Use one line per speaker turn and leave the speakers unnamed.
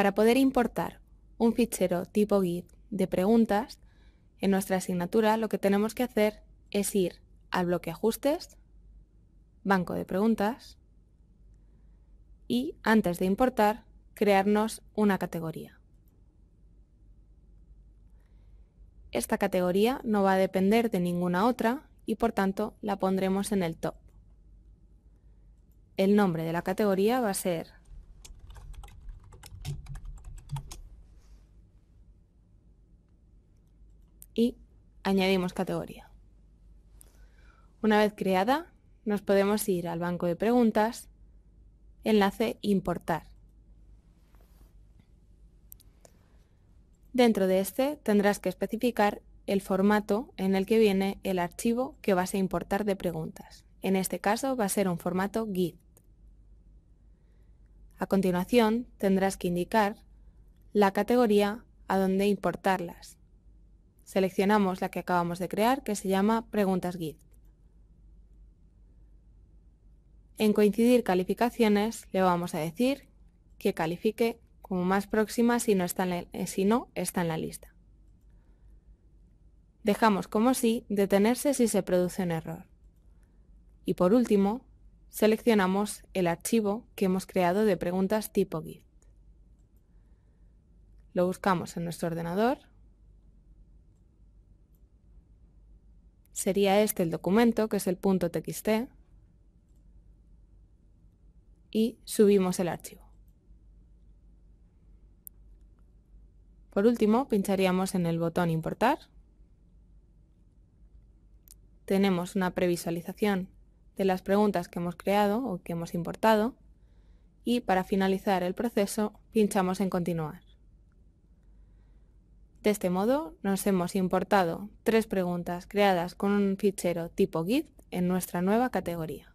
Para poder importar un fichero tipo git de preguntas, en nuestra asignatura lo que tenemos que hacer es ir al bloque ajustes, banco de preguntas y antes de importar crearnos una categoría. Esta categoría no va a depender de ninguna otra y por tanto la pondremos en el top. El nombre de la categoría va a ser y añadimos categoría. Una vez creada, nos podemos ir al banco de preguntas, enlace Importar. Dentro de este tendrás que especificar el formato en el que viene el archivo que vas a importar de preguntas. En este caso va a ser un formato .git. A continuación tendrás que indicar la categoría a donde importarlas. Seleccionamos la que acabamos de crear, que se llama Preguntas Gift. En Coincidir calificaciones le vamos a decir que califique como más próxima si no está en la, eh, si no está en la lista. Dejamos como sí si detenerse si se produce un error. Y por último, seleccionamos el archivo que hemos creado de preguntas tipo GIF. Lo buscamos en nuestro ordenador Sería este el documento, que es el punto .txt, y subimos el archivo. Por último, pincharíamos en el botón Importar. Tenemos una previsualización de las preguntas que hemos creado o que hemos importado y para finalizar el proceso pinchamos en Continuar. De este modo, nos hemos importado tres preguntas creadas con un fichero tipo git en nuestra nueva categoría.